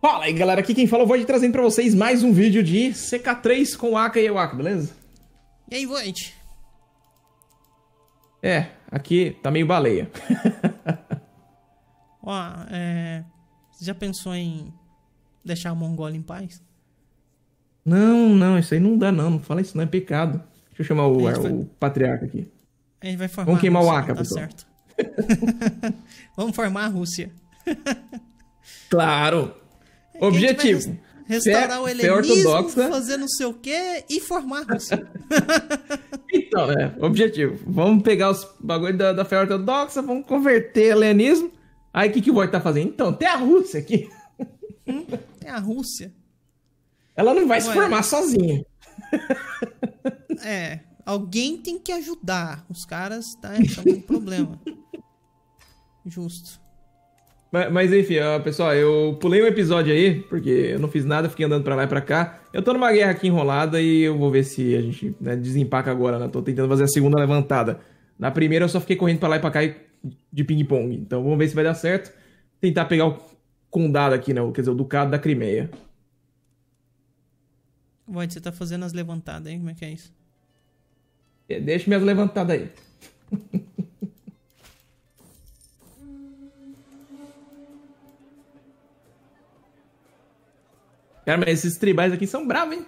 Fala aí galera, aqui quem fala é o Void trazendo pra vocês mais um vídeo de CK3 com Aka e Ewaka, beleza? E aí Void? É, aqui tá meio baleia. Ó, é... já pensou em deixar a Mongolia em paz? Não, não, isso aí não dá não, não fala isso não, é pecado. Deixa eu chamar o, é, vai... o patriarca aqui. A gente vai formar Vamos queimar Rússia, o Aka, tá pessoal. certo. Vamos formar a Rússia. claro! Objetivo. Restaurar o helenismo, fazer não sei o quê e formar a Rússia. então, né? Objetivo. Vamos pegar os bagulhos da, da fé ortodoxa, vamos converter helenismo. Aí o que, que o Ward tá fazendo? Então, tem a Rússia aqui. Hum, tem a Rússia. Ela não vai Ué. se formar sozinha. É, alguém tem que ajudar. Os caras tá, estão com problema. Justo. Mas, mas enfim, ó, pessoal, eu pulei um episódio aí, porque eu não fiz nada, fiquei andando pra lá e pra cá. Eu tô numa guerra aqui enrolada e eu vou ver se a gente né, desempaca agora, né? Tô tentando fazer a segunda levantada. Na primeira eu só fiquei correndo pra lá e pra cá de ping-pong. Então vamos ver se vai dar certo. Tentar pegar o condado aqui, né? Quer dizer, o ducado da Crimeia. Void, você tá fazendo as levantadas, hein? Como é que é isso? É, deixa minhas levantadas aí. Cara, mas esses tribais aqui são bravos, hein?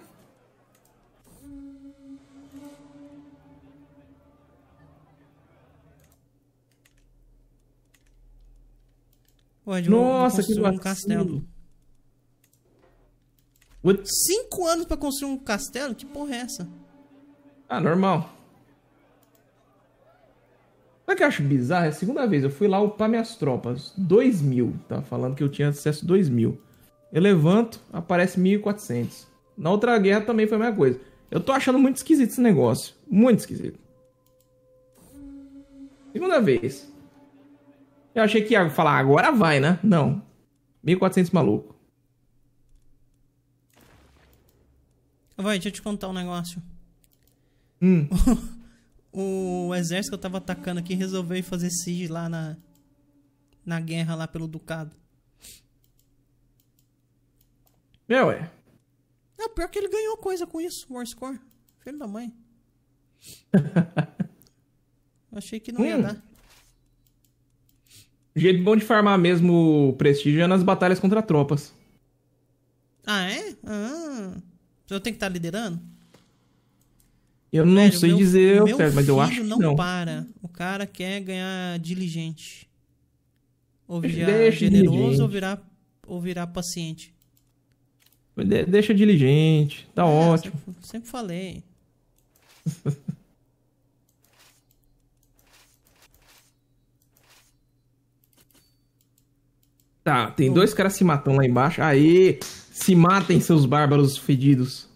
Nossa, que um castelo. What? Cinco anos pra construir um castelo? Que porra é essa? Ah, normal. Sabe o que eu acho bizarro? É a segunda vez. Eu fui lá upar minhas tropas. 2 mil. Tá falando que eu tinha acesso 2 mil. Eu levanto, aparece 1400. Na outra guerra também foi a mesma coisa. Eu tô achando muito esquisito esse negócio. Muito esquisito. Segunda vez. Eu achei que ia falar, agora vai, né? Não. 1400 maluco. Vai, deixa eu te contar um negócio. Hum. O, o exército que eu tava atacando aqui resolveu fazer siege lá na, na guerra lá pelo Ducado. É, ué. É, pior que ele ganhou coisa com isso, war score Filho da mãe. Achei que não hum. ia dar. O jeito bom de farmar mesmo prestígio é nas batalhas contra tropas. Ah, é? Ah. Eu tenho que estar tá liderando? Eu não sei meu, dizer meu mas eu acho que não. não para. O cara quer ganhar diligente. Ou virar generoso ou virar, ou virar paciente. De deixa diligente, tá é, ótimo. Sempre, sempre falei. tá, tem dois caras se matando lá embaixo. Aí, se matem, seus bárbaros fedidos.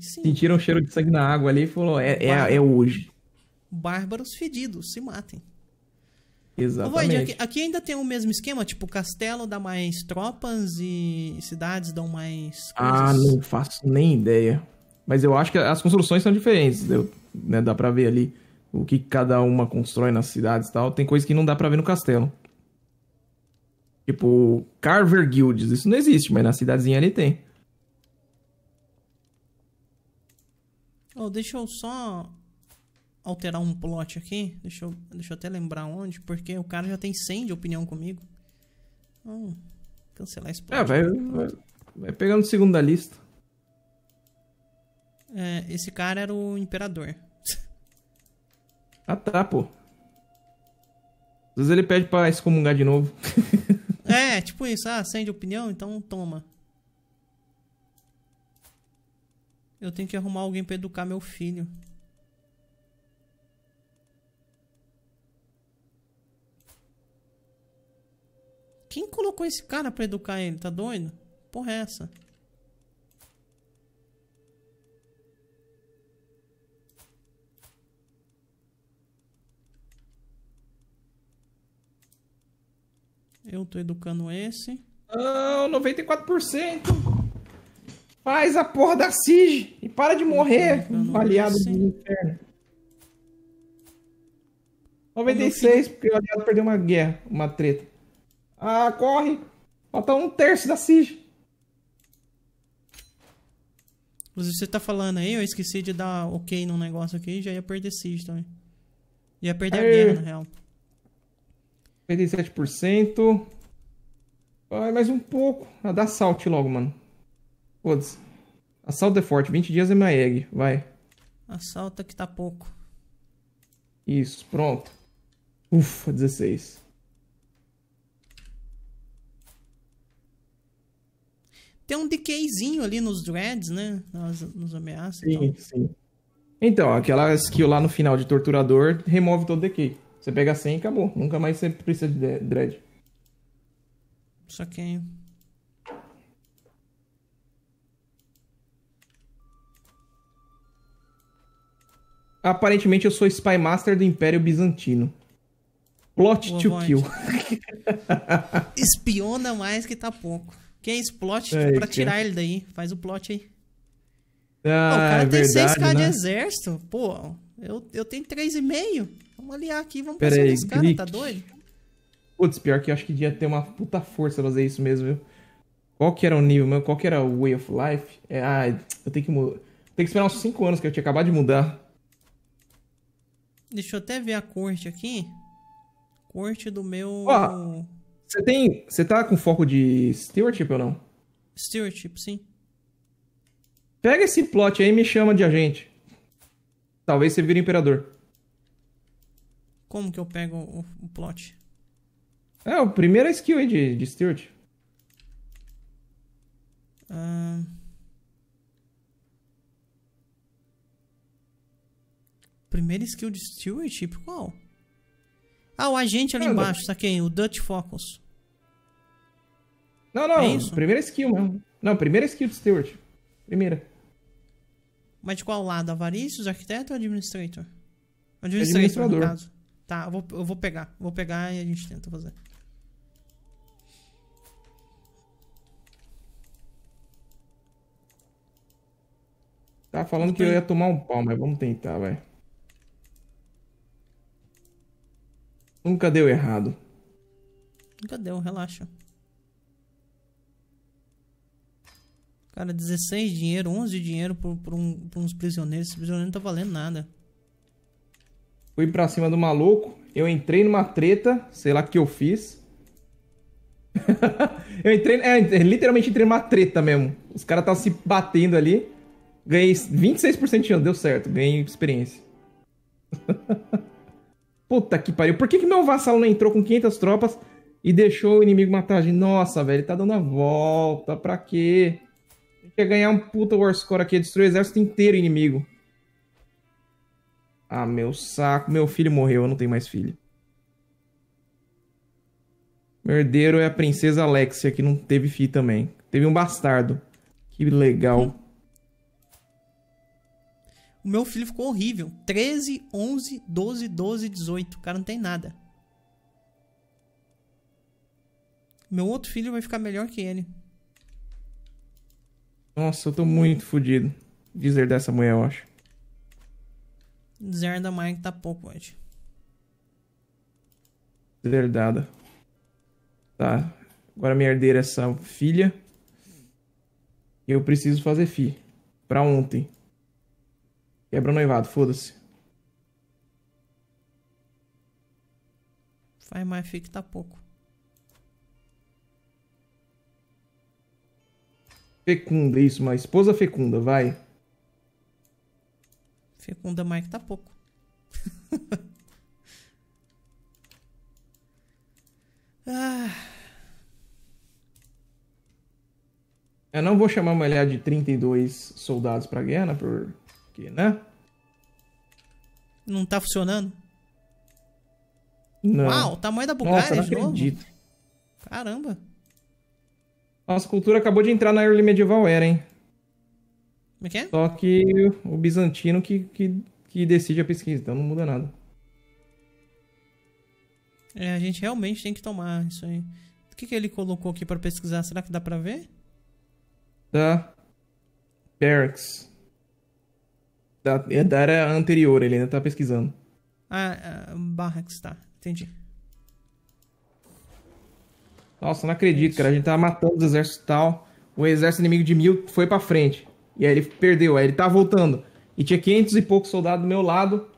Sim. Sentiram o cheiro de sangue na água ali e falou: é, é, é hoje. Bárbaros fedidos, se matem. Exatamente. Void, aqui, aqui, ainda tem o mesmo esquema, tipo, castelo dá mais tropas e cidades dão mais ah, coisas. Ah, não faço nem ideia. Mas eu acho que as construções são diferentes, eu, né, dá pra ver ali o que cada uma constrói nas cidades e tal. Tem coisa que não dá pra ver no castelo. Tipo, Carver Guilds, isso não existe, mas na cidadezinha ali tem. Oh, deixa eu só alterar um plot aqui. Deixa eu, deixa eu até lembrar onde, porque o cara já tem 100 de opinião comigo. Então, cancelar esse é, plot. É, vai, vai, vai pegando segundo lista. É, esse cara era o imperador. Ah tá, pô. Às vezes ele pede pra excomungar de novo. é, tipo isso. Ah, acende opinião? Então toma. Eu tenho que arrumar alguém pra educar meu filho. Quem colocou esse cara pra educar ele? Tá doido? Porra é essa? Eu tô educando esse. Não, 94%. Faz a porra da SIG e para de morrer, um aliado esse. do inferno. 96, porque o aliado perdeu uma guerra, uma treta. Ah, corre! Falta um terço da SIG. Inclusive, você tá falando aí, eu esqueci de dar ok num negócio aqui e já ia perder SIG também. Ia perder Aê. a guerra, na real. Perdi Vai mais um pouco. Ah, dá salt logo, mano. Foda-se. Assalto é forte. 20 dias é minha egg. Vai. Assalta que tá pouco. Isso, pronto. Ufa, 16. tem um decayzinho ali nos dreads, né? Nas, nos ameaças. Sim, então. sim. Então, aquela skill lá no final de torturador remove todo o decay. Você pega 100 e acabou. Nunca mais você precisa de dread. Só que. Aparentemente eu sou Spy Master do Império Bizantino. Plot Boa to vontade. kill. Espiona mais que tá pouco. Quem é esse plot é, pra tirar ele daí? Faz o plot aí. Ah, Pô, o cara é tem 6k né? de exército. Pô, eu, eu tenho 3,5. Vamos aliar aqui, vamos Pera passar caras, tá doido? Putz, pior que eu acho que devia ter uma puta força fazer isso mesmo, viu? Qual que era o nível mesmo? Qual que era o way of life? É, ah, eu tenho que mudar. Tem que esperar uns 5 anos que eu tinha acabado de mudar. Deixa eu até ver a corte aqui. Corte do meu. Oh. Você tem. Você tá com foco de stewardship ou não? Stewardship, sim. Pega esse plot aí e me chama de agente. Talvez você vire imperador. Como que eu pego o, o plot? É, a primeira é skill aí de, de steward. Uh... Ah. Primeira skill de stewardship? Qual? Ah, o agente ali embaixo, saquei. O Dutch Focus. Não, não. É isso? Primeira skill mesmo. Não, primeira skill do Stewart. Primeira. Mas de qual lado? Avarícios, arquiteto ou administrator? Administrator, administrador. no caso. Tá, eu vou, eu vou pegar. Vou pegar e a gente tenta fazer. Tá falando que eu ia tomar um pau, mas vamos tentar, vai. Nunca deu errado. Nunca deu, relaxa. Cara, 16 dinheiro, 11 dinheiro por, por, um, por uns prisioneiros. Esse prisioneiro não tá valendo nada. Fui pra cima do maluco. Eu entrei numa treta, sei lá o que eu fiz. eu entrei, é, é, literalmente entrei numa treta mesmo. Os caras estavam se batendo ali. Ganhei 26% de chance, deu certo. Ganhei experiência. Puta que pariu. Por que, que meu vassalo não entrou com 500 tropas e deixou o inimigo matar a gente? Nossa, velho, ele tá dando a volta. Pra quê? quer ganhar um puta war score aqui, destruir o exército inteiro inimigo. Ah, meu saco. Meu filho morreu, eu não tenho mais filho. Meu herdeiro é a princesa Alexia, que não teve filho também. Teve um bastardo. Que legal. Hum. O meu filho ficou horrível. 13, 11, 12, 12, 18. O cara não tem nada. Meu outro filho vai ficar melhor que ele. Nossa, eu tô muito fodido. Dizer dessa mulher, eu acho. Dizer da mãe que tá pouco hoje. Deserdada. Tá. Agora minha herdeira é essa filha. eu preciso fazer fi. Pra ontem. Quebra noivado, foda-se. Faz mais fi que tá pouco. Fecunda, isso, uma esposa fecunda, vai. Fecunda Mike tá pouco. ah. Eu não vou chamar uma mulher de 32 soldados pra guerra, né? Porque, né? Não tá funcionando? Não. Uau, o tamanho da Bulgária Nossa, não de novo. Caramba. Nossa cultura acabou de entrar na Early Medieval Era, hein? Como é que é? Só que o bizantino que, que, que decide a pesquisa, então não muda nada. É, a gente realmente tem que tomar isso aí. O que, que ele colocou aqui para pesquisar? Será que dá para ver? Da Barracks. Da, é da era anterior, ele ainda tá pesquisando. Ah, uh, Barracks, tá. Entendi. Nossa, não acredito, cara. A gente tava matando os exércitos tal. O exército inimigo de mil foi pra frente. E aí ele perdeu. Aí ele tá voltando. E tinha 500 e poucos soldados do meu lado.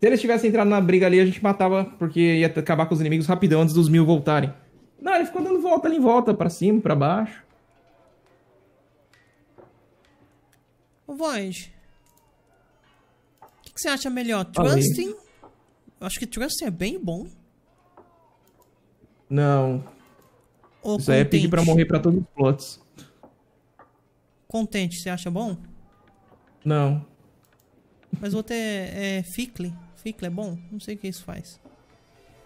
Se eles tivessem entrado na briga ali, a gente matava, porque ia acabar com os inimigos rapidão antes dos mil voltarem. Não, ele ficou dando volta ali em volta, para cima, para baixo. Ô, Void. O que, que, você acha melhor? Trusting? Valeu. Eu acho que Trusting é bem bom. Não, ou Isso contente. aí é pedir pra morrer pra todos os plots. Contente, você acha bom? Não. Mas o outro é, Fickle. É Fickle é bom? Não sei o que isso faz.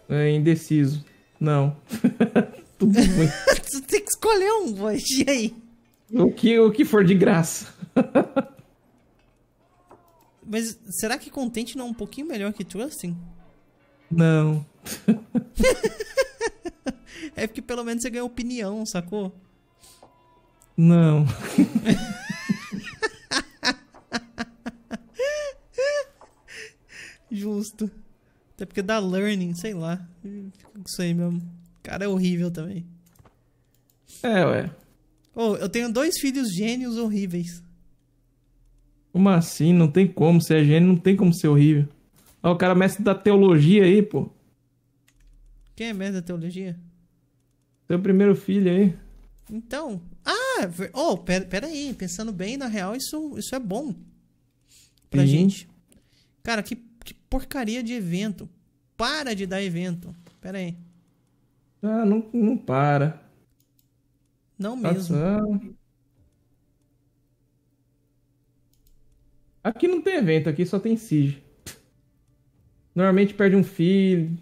É indeciso. Não. Tudo ruim. Você tem que escolher um, hoje. E aí? O que, o que for de graça. Mas será que Contente não é um pouquinho melhor que Trusting? Não pelo menos você ganha opinião, sacou? Não. Justo. Até porque dá learning, sei lá. Fica com isso aí mesmo. O cara é horrível também. É, ué. Oh, eu tenho dois filhos gênios horríveis. Como assim? Não tem como. Se é gênio, não tem como ser horrível. Ó, oh, o cara mestre da teologia aí, pô. Quem é mestre da teologia? Seu primeiro filho aí. Então. Ah, oh, pera, pera aí. Pensando bem, na real, isso, isso é bom. Pra gente. Cara, que, que porcaria de evento. Para de dar evento. Pera aí. Ah, não, não para. Não tá mesmo. Aqui não tem evento, aqui só tem Siege. Normalmente perde um filho,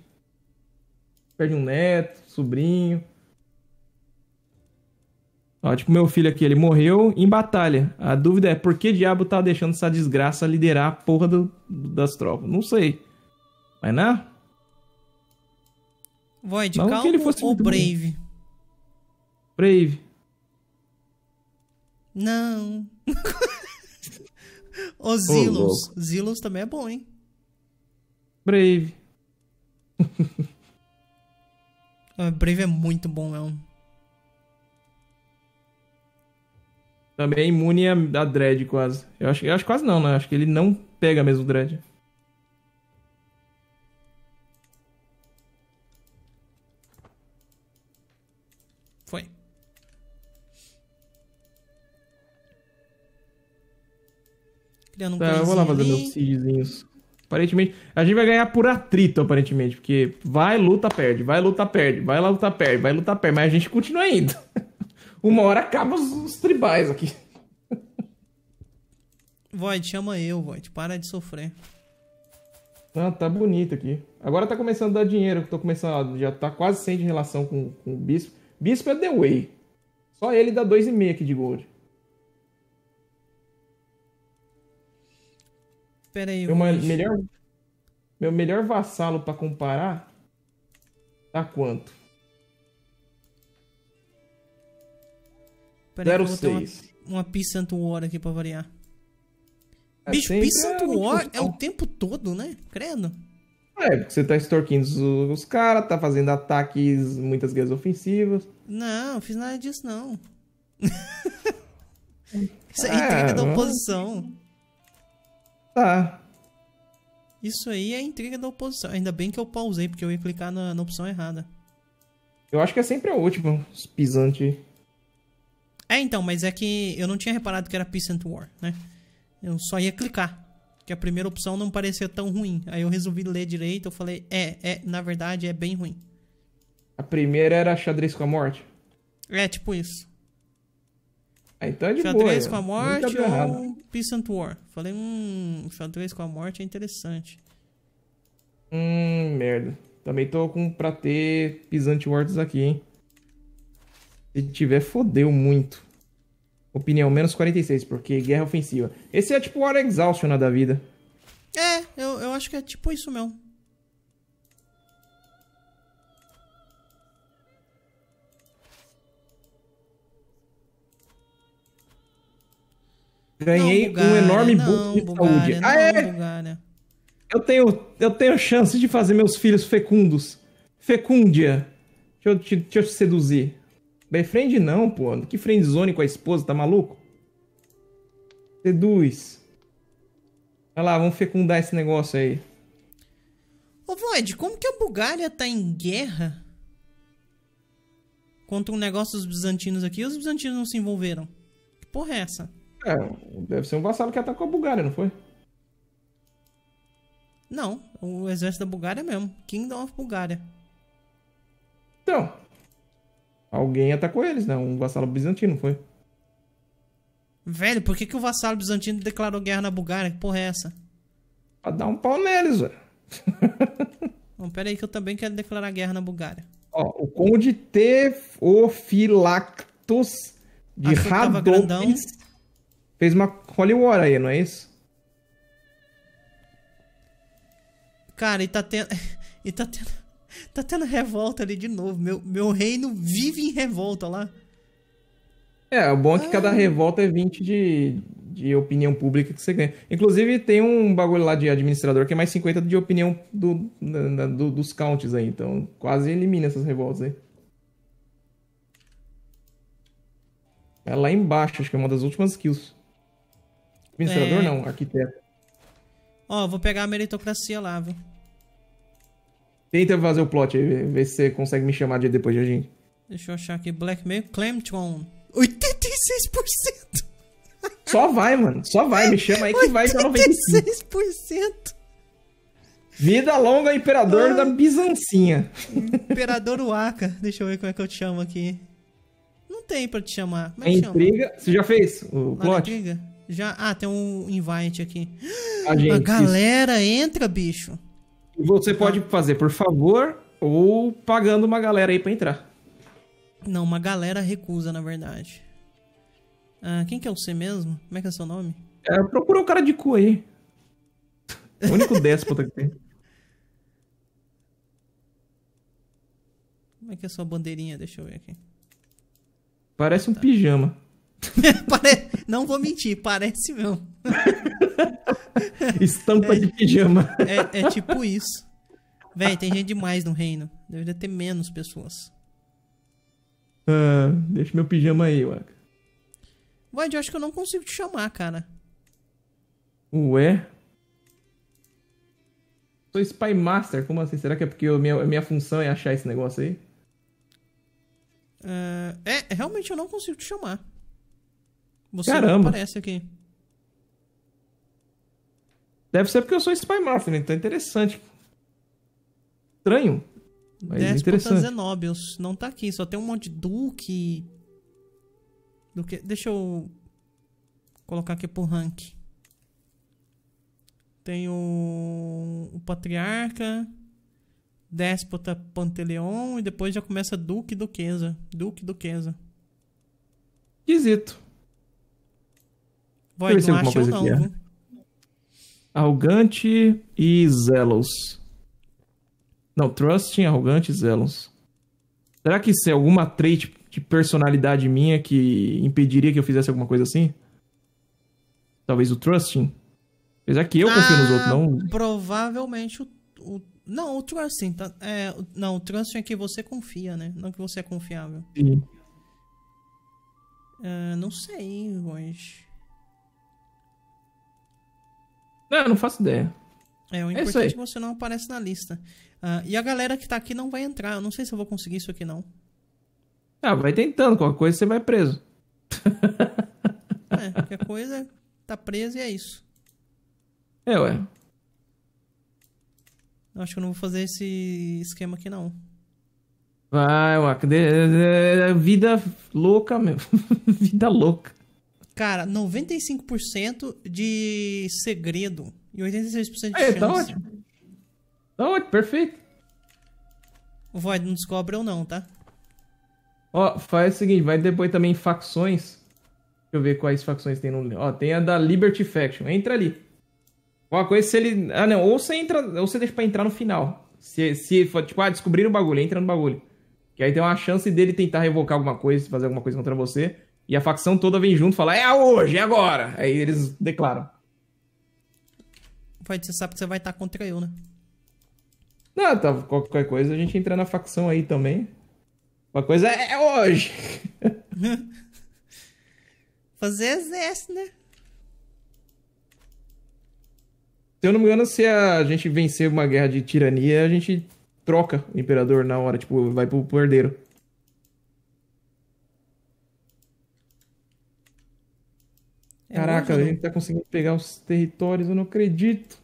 perde um neto, sobrinho. Ó, tipo, meu filho aqui, ele morreu em batalha. A dúvida é por que diabo tá deixando essa desgraça liderar a porra do, das tropas? Não sei. Mas né? Void, Não calmo que ele fosse ou brave? Bom. Brave. Não. Ô, Zilos. Oh, Zilos também é bom, hein? Brave. Brave é muito bom mesmo. Também é imune a, a dread, quase. Eu acho, eu acho quase não, né? Eu acho que ele não pega mesmo o dread. Foi. Criando um tá, eu vou lá fazer ali. meus seedzinhos. Aparentemente, a gente vai ganhar por atrito, aparentemente. Porque vai, luta, perde. Vai, luta, perde. Vai lá, luta, perde. Vai, luta, perde. Mas a gente continua indo. Uma hora acaba os, os tribais aqui. Void, chama eu, Void. Para de sofrer. Ah, tá bonito aqui. Agora tá começando a dar dinheiro. Tô começando, já tá quase sem de relação com, com o Bispo. Bispo é The Way. Só ele dá 2,5 aqui de gold. Pera aí, meu melhor Meu melhor vassalo pra comparar tá quanto? Pera aí, 06. Uma, uma P War aqui pra variar. É Bicho, Peace Santo War é o tempo todo, né? Credo. É, porque você tá extorquindo os, os caras, tá fazendo ataques, muitas guerras ofensivas. Não, não fiz nada disso, não. Isso é intriga da oposição. Tá. Isso aí é intriga da oposição. Ainda bem que eu pausei, porque eu ia clicar na, na opção errada. Eu acho que é sempre a última, os pisantes. É, então, mas é que eu não tinha reparado que era and War, né? Eu só ia clicar. Que a primeira opção não parecia tão ruim. Aí eu resolvi ler direito, eu falei, é, é, na verdade é bem ruim. A primeira era xadrez com a morte? É, tipo isso. Ah, então é de xadrez boa, é. com a morte ou errado. and War? Falei, hum, xadrez com a morte é interessante. Hum, merda. Também tô com pra ter Pisante words aqui, hein? Se tiver, fodeu muito. Opinião, menos 46, porque guerra ofensiva. Esse é tipo o Hora Exhaustion da vida. É, eu, eu acho que é tipo isso mesmo. Ganhei não, Bulgária, um enorme não, de Bulgária, saúde. Não, Aê! Ah, é? Eu tenho, eu tenho chance de fazer meus filhos fecundos. Fecúndia. Deixa eu, te, deixa eu te seduzir friend não, pô. Que friendzone com a esposa, tá maluco? Seduz. Vai lá, vamos fecundar esse negócio aí. Ô, Void, como que a Bulgária tá em guerra contra um negócio dos bizantinos aqui e os bizantinos não se envolveram? Que porra é essa? É, deve ser um vassalo que atacou a Bulgária, não foi? Não, o exército da Bulgária é mesmo. Kingdom of Bulgária. Então, alguém atacou eles, né? Um vassalo bizantino, foi. Velho, por que, que o vassalo bizantino declarou guerra na Bulgária? Que porra é essa? Pra dar um pau neles, velho. Bom, pera aí que eu também quero declarar guerra na Bulgária. Ó, o conde Teofilactus de Radovins fez uma holy war aí, não é isso? Cara, e tá tendo... e tá tendo... Tá tendo revolta ali de novo. Meu, meu reino vive em revolta lá. É, o bom é que cada ah. revolta é 20 de, de opinião pública que você ganha. Inclusive, tem um bagulho lá de administrador que é mais 50 de opinião do, do, dos counts aí. Então, quase elimina essas revoltas aí. É lá embaixo, acho que é uma das últimas skills. Administrador é... não, arquiteto. Ó, vou pegar a meritocracia lá, viu? Tenta fazer o plot aí, ver se você consegue me chamar de depois de a gente. Deixa eu achar aqui, Blackmail Clemtron, 86%! Só vai, mano, só vai, me chama aí que vai pra 96%! Vida longa, imperador ah. da Bizancinha. Imperador Uaca. Deixa eu ver como é que eu te chamo aqui. Não tem pra te chamar. Como é intriga. Chama? Você já fez o Lá plot? Intriga? Já. Ah, tem um invite aqui. A, gente, A galera isso. entra, bicho. Você pode tá. fazer por favor ou pagando uma galera aí pra entrar. Não, uma galera recusa, na verdade. Ah, quem que é o C mesmo? Como é que é seu nome? É, procura um cara de cu aí. O único déspota que tem. Como é que é a sua bandeirinha? Deixa eu ver aqui. Parece um tá. pijama. Parece. Não vou mentir, parece mesmo. Estampa é, de pijama. É, é, é tipo isso. Véi, tem gente demais no reino. Deveria ter menos pessoas. Ah, deixa meu pijama aí, Waka. Wade, eu acho que eu não consigo te chamar, cara. Ué? Sou Spy Master, como assim? Será que é porque minha, minha função é achar esse negócio aí? Uh, é, realmente eu não consigo te chamar. Você Caramba. não aparece aqui. Deve ser porque eu sou Spy Mafia, né? Então é interessante. Estranho. Mas Déspota interessante. Zenobius. Não tá aqui. Só tem um monte de Duque. Duque. Deixa eu colocar aqui pro rank. Tem o, o Patriarca. Déspota Panteleon. E depois já começa Duque e Duquesa. Duque e Duquesa. Esquisito. Boy, Deixa alguma coisa não, aqui é. Arrogante e zelos. Não, trusting, arrogante e zealous. Será que isso é alguma trait de personalidade minha que impediria que eu fizesse alguma coisa assim? Talvez o trusting? Apesar que eu confio ah, nos outros, ah, não. Provavelmente o. o não, o trusting. Tá, é, não, o trusting é que você confia, né? Não que você é confiável. Sim. Uh, não sei, mas. Não, não faço ideia. É, o é importante é você não aparece na lista. Uh, e a galera que tá aqui não vai entrar. Eu não sei se eu vou conseguir isso aqui, não. Ah, vai tentando. Qualquer coisa você vai preso. é, qualquer coisa tá preso e é isso. É, ué. Eu acho que eu não vou fazer esse esquema aqui, não. Vai, ué. Vida louca mesmo. Vida louca. Cara, 95% de segredo e 86% de Aí, é, tá chance. Tá ótimo. Tá ótimo, perfeito. O Void não descobre ou não, tá? Ó, faz o seguinte, vai depois também facções. Deixa eu ver quais facções tem no... Ó, tem a da Liberty Faction. Entra ali. Uma coisa se ele... Ah, não. Ou você entra... Ou você deixa pra entrar no final. Se, se for, tipo, ah, descobrir o bagulho. Entra no bagulho. Que aí tem uma chance dele tentar revocar alguma coisa, fazer alguma coisa contra você. E a facção toda vem junto e fala: é hoje, é agora. Aí eles declaram. você sabe que você vai estar contra eu, né? Não, tá, qualquer coisa a gente entra na facção aí também. Uma coisa é, é hoje. Fazer exército, né? Se eu não me engano, se a gente vencer uma guerra de tirania, a gente troca o imperador na hora, tipo, vai pro herdeiro. É Caraca, a gente tá conseguindo pegar os territórios, eu não acredito.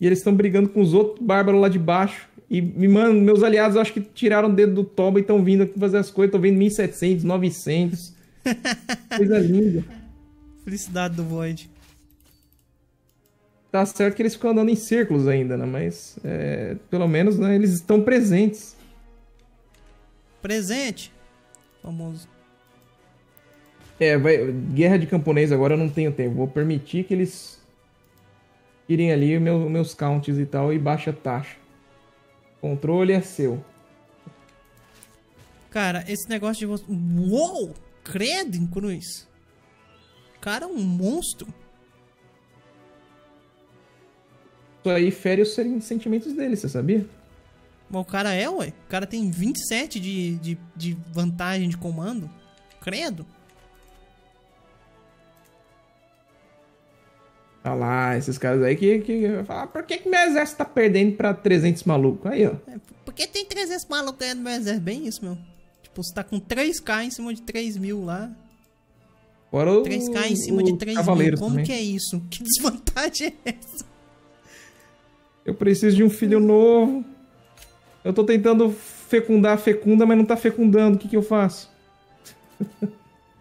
E eles estão brigando com os outros bárbaros lá de baixo. E, mano, meus aliados acho que tiraram o dedo do toba e estão vindo aqui fazer as coisas. Estão vindo 1700, 900. Coisa linda. Felicidade do Void. Tá certo que eles ficam andando em círculos ainda, né? Mas, é, pelo menos, né, eles estão presentes. Presente. Famoso. É, vai, guerra de camponês agora eu não tenho tempo. Vou permitir que eles tirem ali meu, meus counts e tal e baixa taxa. Controle é seu. Cara, esse negócio de você. Uou! Credo em cruz! Cara, é um monstro! Isso aí fere os sentimentos dele, você sabia? Bom, o cara é, ué. O cara tem 27 de, de, de vantagem de comando. Credo! Olha ah, lá, esses caras aí que, que, falam, por que, que meu exército tá perdendo pra 300 malucos? Aí, ó. É, porque tem 300 malucos ganhando meu exército, bem isso, meu. Tipo, você tá com 3k em cima de 3 mil lá. Fora o, 3k em cima de 3 mil, como também. que é isso? Que desvantagem é essa? Eu preciso de um filho novo. Eu tô tentando fecundar a fecunda, mas não tá fecundando. O que que eu faço?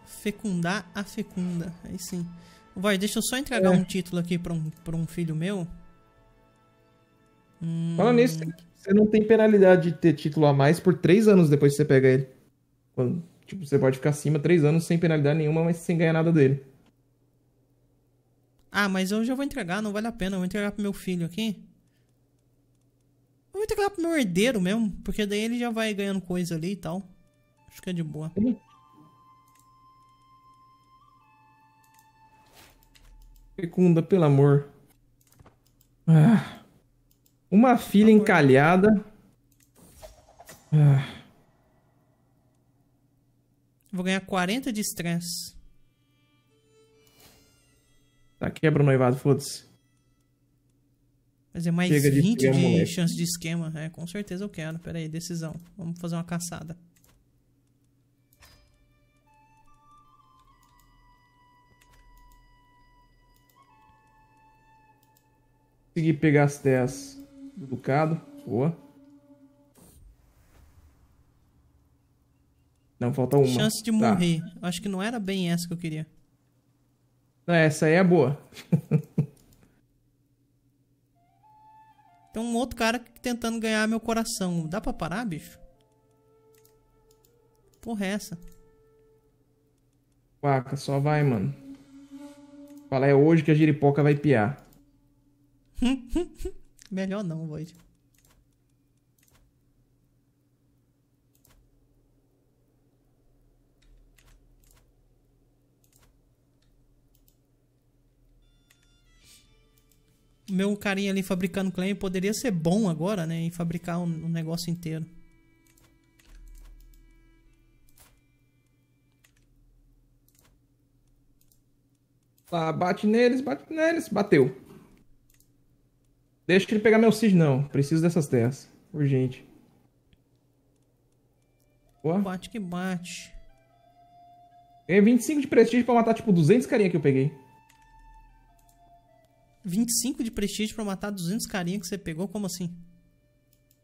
fecundar a fecunda, aí sim. Vai, deixa eu só entregar é. um título aqui pra um, pra um filho meu. Hum... Falando nisso, você não tem penalidade de ter título a mais por três anos depois que você pega ele. Quando, tipo, você pode ficar acima três anos sem penalidade nenhuma, mas sem ganhar nada dele. Ah, mas eu já vou entregar, não vale a pena. Eu vou entregar pro meu filho aqui. Eu vou entregar pro meu herdeiro mesmo, porque daí ele já vai ganhando coisa ali e tal. Acho que é de boa. Fecunda, pelo amor. Ah. Uma filha encalhada. Ah. Vou ganhar 40 de estresse. Tá, quebra o noivado, foda-se. Mas é mais Chega 20 de, de chance de esquema. É, com certeza eu quero. Pera aí, decisão. Vamos fazer uma caçada. Consegui pegar as terras do Ducado. Boa. Não, falta uma. Chance de tá. morrer. Acho que não era bem essa que eu queria. Não, essa aí é boa. Tem um outro cara tentando ganhar meu coração. Dá pra parar, bicho? Porra, é essa? Paca, só vai, mano. Fala, é hoje que a giripoca vai piar. Melhor não, Void. meu carinha ali fabricando claim poderia ser bom agora, né? Em fabricar um, um negócio inteiro. Lá, ah, bate neles, bate neles, bateu. Deixa ele pegar meu CIS, não. Preciso dessas terras. Urgente. Boa. Bate que bate. Ganhei 25 de prestígio pra matar, tipo, 200 carinha que eu peguei. 25 de prestígio pra matar 200 carinha que você pegou? Como assim?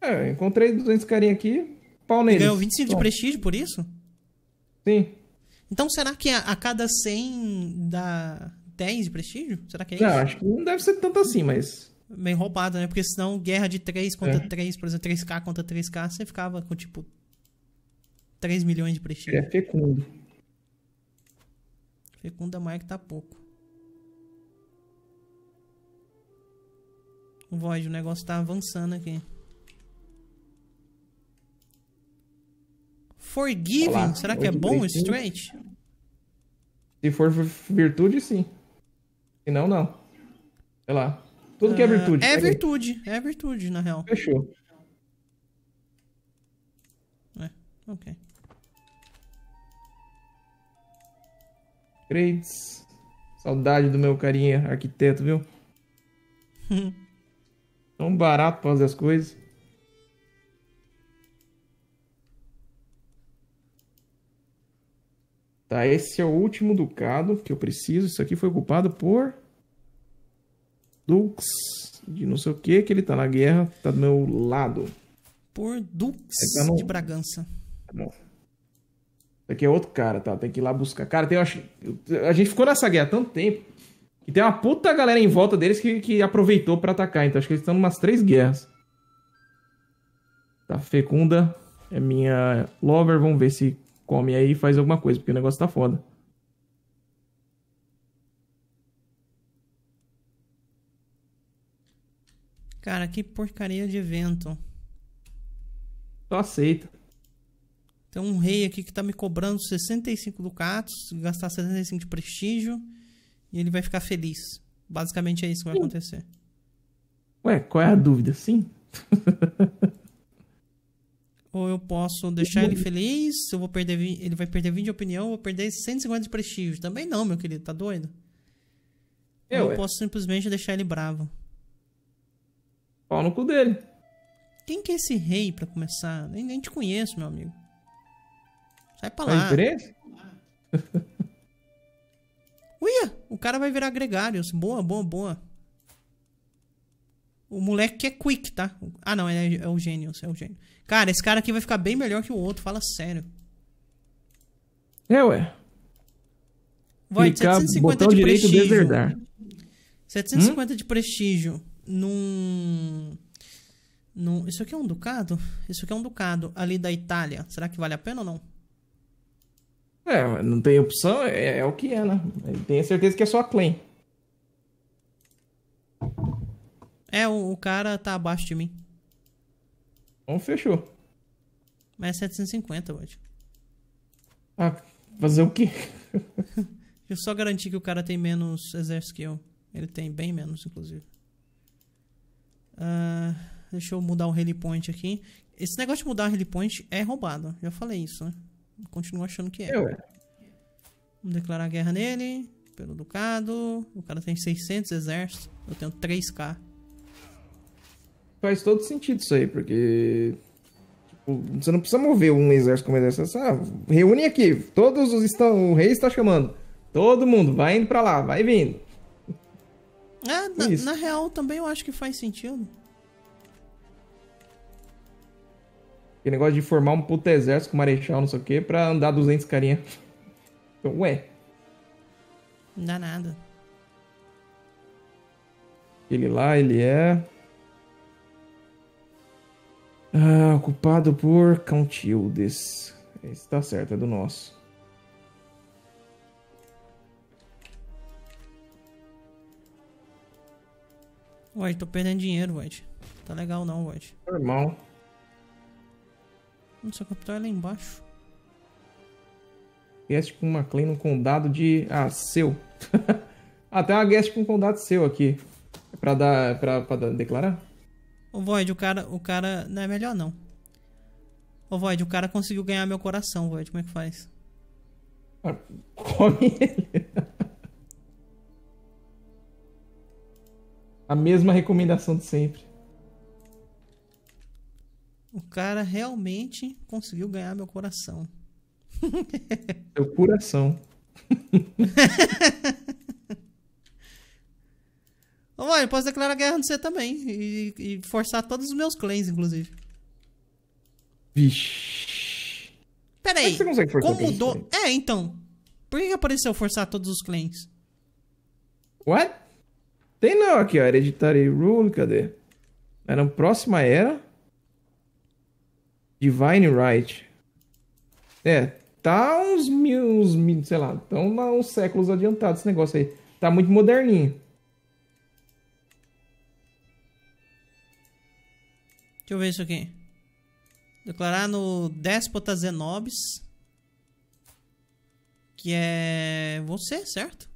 É, eu encontrei 200 carinha aqui, pau neles. E ganhou 25 Bom. de prestígio por isso? Sim. Então será que a, a, cada 100 dá 10 de prestígio? Será que é isso? Não, acho que não deve ser tanto assim, mas meio roubado, né? Porque senão guerra de 3 contra é. 3, por exemplo, 3K contra 3K, você ficava com tipo 3 milhões de prestígio. É fecundo. Fecunda é mais que tá pouco. O Void, o negócio tá avançando aqui. Forgiving, Olá, será que é bom o straight? Se for virtude, sim. Se não, não. Sei lá. Tudo que é virtude. É virtude, é virtude, na real. Fechou. É, ok. Grades. Saudade do meu carinha arquiteto, viu? Tão barato pra fazer as coisas. Tá, esse é o último ducado que eu preciso. Isso aqui foi ocupado por Dux de não sei o que, que ele tá na guerra, tá do meu lado. Por Dux tá no... de Bragança. Tá bom. Aqui é outro cara, tá? Tem que ir lá buscar. Cara, tem, eu acho, a gente ficou nessa guerra há tanto tempo que tem uma puta galera em volta deles que, que aproveitou para atacar. Então acho que eles estão em umas três guerras. Tá, Fecunda é minha lover. Vamos ver se come aí e faz alguma coisa, porque o negócio tá foda. Cara, que porcaria de evento. Só aceita. Tem um rei aqui que tá me cobrando 65 ducatos, gastar 65 de prestígio, e ele vai ficar feliz. Basicamente é isso que vai Sim. acontecer. Ué, qual é a dúvida? Sim. Ou eu posso deixar ele feliz, eu vou perder, ele vai perder 20 de opinião, eu vou perder 150 de prestígio. Também não, meu querido, tá doido? É, eu, eu posso simplesmente deixar ele bravo. Pau no cu dele. Quem que é esse rei pra começar? Nem, nem te conheço, meu amigo. Sai pra tá lá. Faz Uia, o cara vai virar gregário. Boa, boa, boa. O moleque é quick, tá? Ah, não, é, é o gênio, é o gênio. Cara, esse cara aqui vai ficar bem melhor que o outro, fala sério. É, ué. Vai, 750 de prestígio. 750 hum? de prestígio num, num. Isso aqui é um ducado? Isso aqui é um ducado ali da Itália. Será que vale a pena ou não? É, não tem opção, é, é o que é, né? tenho certeza que é só a claim. É, o, o, cara tá abaixo de mim. Bom, então, fechou. Mas é 750 hoje. Ah, fazer o quê? Deixa eu só garantir que o cara tem menos exército que eu. Ele tem bem menos, inclusive. Ah, deixa eu mudar o rally point aqui. Esse negócio de mudar o rally point é roubado. Já falei isso, né? Continuo achando que é. Eu. Vamos declarar guerra nele. Pelo Ducado. O cara tem 600 exércitos. Eu tenho 3k. Faz todo sentido isso aí, porque... Tipo, você não precisa mover um exército como exército. Ah, reúne aqui. Todos os estão... O rei está chamando. Todo mundo. Vai indo pra lá. Vai vindo. É, na, na, real também eu acho que faz sentido. Aquele negócio de formar um puto exército com marechal, não sei o que, pra andar 200 carinha. Então, ué. Não dá nada. Ele lá, ele é. Ah, ocupado por Count Ildes. Esse tá certo, é do nosso. Void, tô perdendo dinheiro, Void. Tá legal não, Void. Normal. Nossa, a capital é lá embaixo. Guest com uma claim no condado de... Ah, seu. Até ah, uma guest com um condado seu aqui. É pra dar... É pra, pra dar, declarar? Ô, Void, o cara... O cara... Não é melhor, não. Ô, Void, o cara conseguiu ganhar meu coração, Void. Como é que faz? Ah, come ele. A mesma recomendação de sempre. O cara realmente conseguiu ganhar meu coração. Meu coração. Olha, eu posso declarar guerra no C também. E, e, forçar todos os meus clãs, inclusive. Vixe. Pera aí. Como é você consegue forçar como do... É, então. Por que apareceu forçar todos os clãs? What? Tem não, aqui, ó. Hereditary Rule, cadê? Era próxima era. Divine Right. É, tá uns mil, uns mil, sei lá, tá uns séculos adiantado esse negócio aí. Tá muito moderninho. Deixa eu ver isso aqui. Declarar no Déspota Zenobis. Que é você, certo?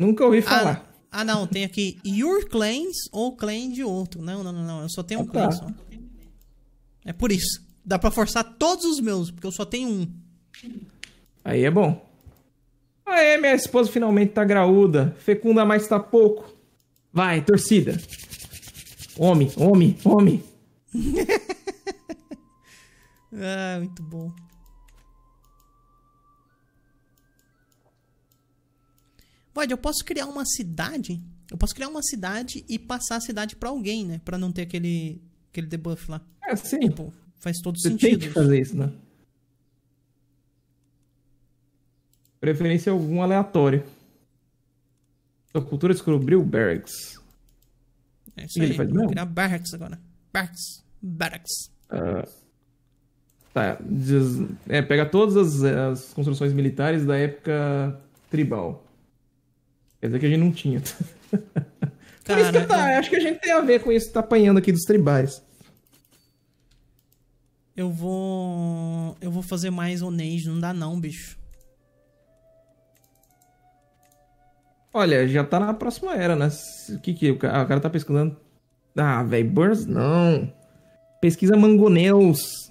Nunca ouvi ah, falar. Ah, ah não, tem aqui your claims ou claim de outro. Não, não, não, não. Eu só tenho ah, um claim tá. só. É por isso. Dá pra forçar todos os meus, porque eu só tenho um. Aí é bom. Aê, minha esposa finalmente tá graúda. Fecunda mais tá pouco. Vai, torcida. Homem, homem, homem. ah, muito bom. Void, eu posso criar uma cidade? Eu posso criar uma cidade e passar a cidade para alguém, né? Para não ter aquele, aquele debuff lá. É, sim. Tipo, faz todo Você sentido. Tem que fazer isso, né? Preferência algum aleatório. A cultura descobriu Barracks. É isso e aí. Ele faz Vou criar Barracks agora. Barracks. Barracks. Uh, tá. é, pega todas as, as construções militares da época tribal. Quer dizer que a gente não tinha. Por isso que eu tá, eu... acho que a gente tem a ver com isso, tá apanhando aqui dos tribais. Eu vou. Eu vou fazer mais Onês, não dá não, bicho. Olha, já tá na próxima era, né? O que que. O cara, ah, o cara tá pesquisando. Ah, velho, Burns não. Pesquisa Mangonels.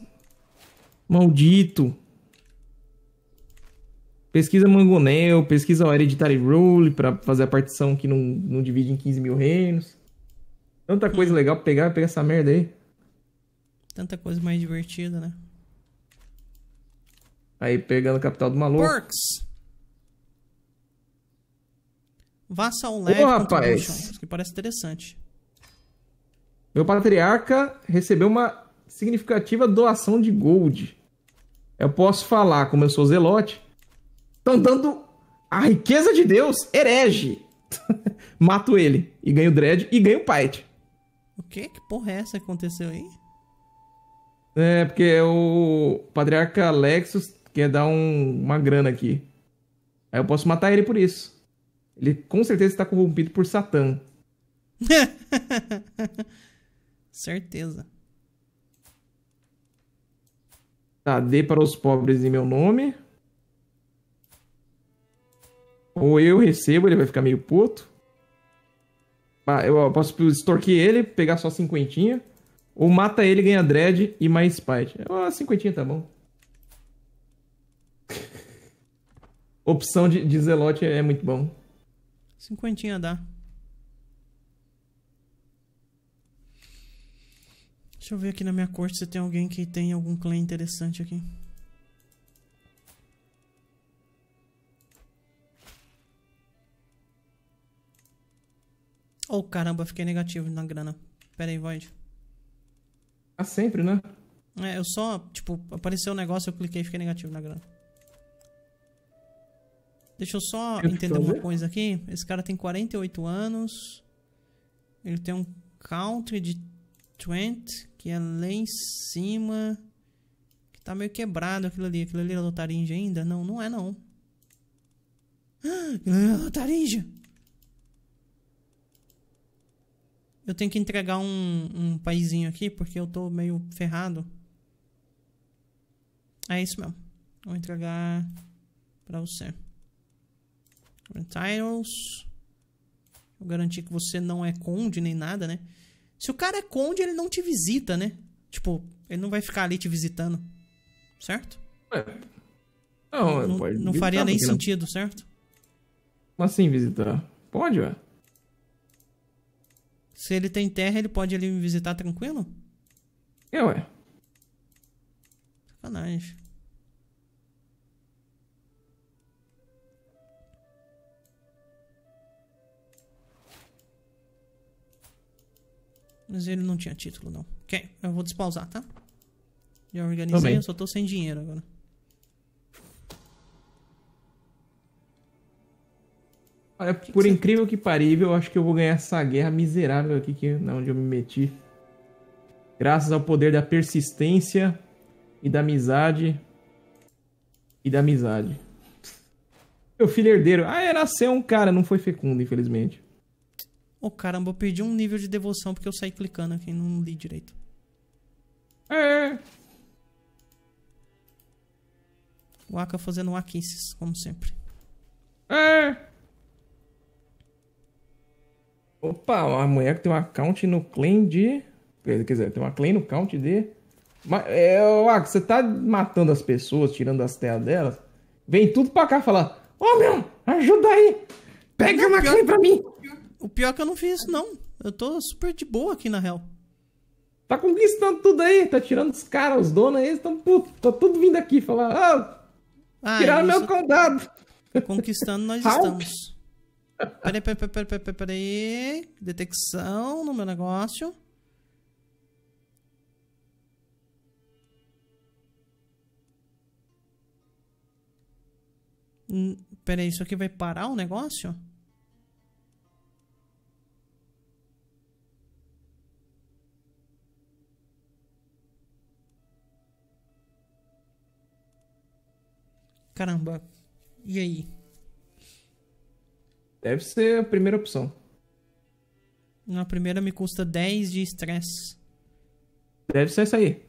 Maldito. Pesquisa Mangonel, pesquisa o Hereditary Rule para fazer a partição que não, não divide em 15 mil reinos. Tanta hum. coisa legal pra pegar, pega essa merda aí. Tanta coisa mais divertida, né? Aí pegando a capital do maluco. Porks! Vassal Leve Ô, rapaz. que parece interessante. Meu patriarca recebeu uma significativa doação de gold. Eu posso falar, como eu sou zelote, Estão dando a riqueza de Deus, herege. Mato ele. E ganho o Dread e ganho o Pyte. O Que porra é essa que aconteceu aí? É, porque o Patriarca Lexus quer dar um, uma grana aqui. Aí eu posso matar ele por isso. Ele com certeza está corrompido por Satã. certeza. Tá, dê para os pobres em meu nome. Ou eu recebo, ele vai ficar meio puto. Ah, eu posso extorquir ele, pegar só cinquentinha. Ou mata ele, ganha dread e mais spite. Ah, cinquentinha tá bom. Opção de, de zelote é muito bom. Cinquentinha dá. Deixa eu ver aqui na minha corte se tem alguém que tem algum clã interessante aqui. Oh, caramba, fiquei negativo na grana. Pera aí, Void. Ah, sempre, né? É, eu só, tipo, apareceu o um negócio, eu cliquei e fiquei negativo na grana. Deixa eu só eu entender uma coisa aqui. Esse cara tem 48 anos. Ele tem um country de Trent, que é lá em cima. Que tá meio quebrado aquilo ali. Aquilo ali era lotaringe ainda? Não, não é não. Ah, lotaringe! Eu tenho que entregar um, um paizinho aqui, porque eu tô meio ferrado. É isso mesmo. Vou entregar pra você. Titles. vou garantir que você não é conde nem nada, né? Se o cara é conde, ele não te visita, né? Tipo, ele não vai ficar ali te visitando. Certo? É. Não, não, não, não faria nem sentido, não... certo? Como assim visitar? Pode, ué? Se ele tem terra, ele pode ali me visitar tranquilo? É, ué. Sacanagem. Mas ele não tinha título, não. Ok, eu vou despausar, tá? Já organizei, eu só tô sem dinheiro agora. Olha, que por que incrível você... que pareça, eu acho que eu vou ganhar essa guerra miserável aqui que é na onde eu me meti. Graças ao poder da persistência e da amizade e da amizade. Meu filho herdeiro. Ah, é, era ser um cara, não foi fecundo, infelizmente. Ô oh, caramba, eu perdi um nível de devoção porque eu saí clicando aqui, não li direito. É. O Aka fazendo Akinsis, como sempre. É. Opa, uma mulher que tem um account no claim de. Quer dizer, tem uma claim no count de. Mas, é, ó, você tá matando as pessoas, tirando as terras delas. Vem tudo pra cá falar: Ô oh, meu, ajuda aí! Pega não, uma claim pra mim! O pior é que eu não fiz isso, não. Eu tô super de boa aqui, na real. Tá conquistando tudo aí, tá tirando os caras, os donos aí, estão puto, tá tudo vindo aqui falar, ah, ah tiraram isso... meu condado. Conquistando nós estamos. Peraí, peraí, peraí, peraí, peraí. Detecção no meu negócio. Hum, peraí, isso aqui vai parar o negócio? Caramba. E aí? Deve ser a primeira opção. Na primeira me custa 10 de estresse. Deve ser essa aí.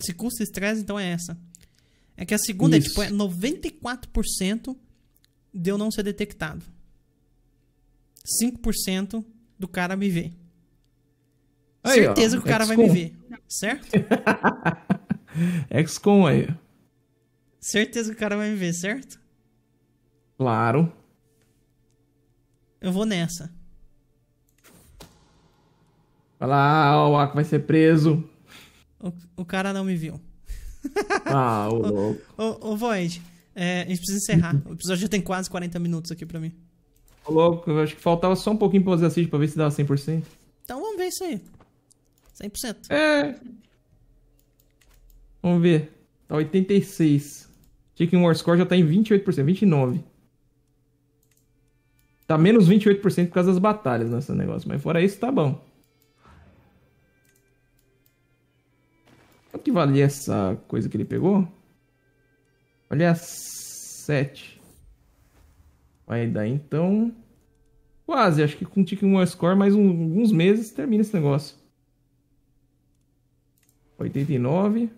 Se custa estresse, então é essa. É que a segunda Isso. é tipo é 94% de eu não ser detectado. 5% do cara me ver. Aí, Certeza ó, que o cara vai me ver. Certo? XCOM aí. Certeza que o cara vai me ver, certo? Claro. Eu vou nessa. Vai lá, o Aco vai ser preso. O, o cara não me viu. Ah, o louco. Ô, Void, é, a gente precisa encerrar. o episódio já tem quase 40 minutos aqui pra mim. Ô, louco, eu acho que faltava só um pouquinho pra fazer assistir pra ver se dava 100%. Então vamos ver isso aí. 100%. É. Vamos ver. Tá 86. Chicken War Score já tá em 28%, 29%. Tá menos 28% por causa das batalhas nesse negócio. Mas fora isso, tá bom. Quanto que valia essa coisa que ele pegou? Olha, 7. Vai dar então. Quase, acho que com Tick 1 score, mais um, alguns meses termina esse negócio. 89.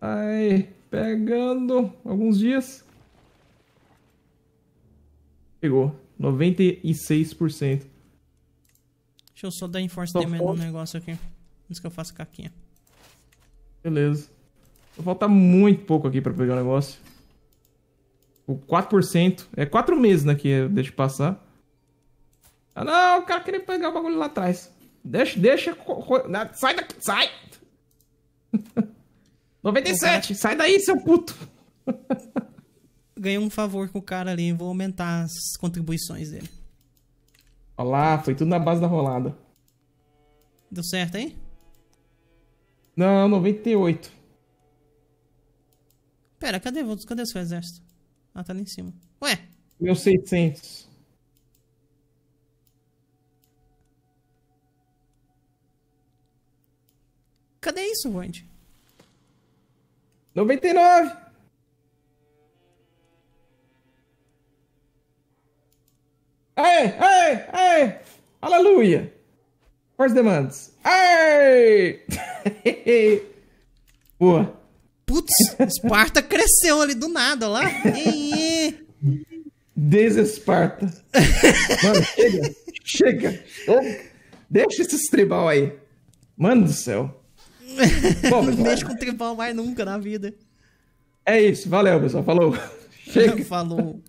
Ai pegando alguns dias. Pegou. 96%. Deixa eu só dar Enforce só Demand falta... no negócio aqui. Antes que eu faça caquinha. Beleza. Só falta muito pouco aqui pra pegar o negócio. O 4%. É 4 meses, né? Que deixa passar. Ah, não. O cara queria pegar o bagulho lá atrás. Deixa, deixa. Sai daqui, sai! 97, sai daí, seu puto! Ganhei um favor com o cara ali, vou aumentar as contribuições dele. Olha lá, foi tudo na base da rolada. Deu certo, hein? Não, 98. Pera, cadê, cadê seu exército? Ah, tá ali em cima. Ué? Meu 600. Cadê isso, Void? 99! Aê, aê, aê! Aleluia! Quais demandas? Aê! Boa. Putz, Esparta cresceu ali do nada, lá. Desesparta. Mano, chega, chega. Deixa esses tribal aí. Mano do céu. Bom, não mexe com o tribal mais nunca na vida. É isso, valeu, pessoal. Falou. Chega. Falou.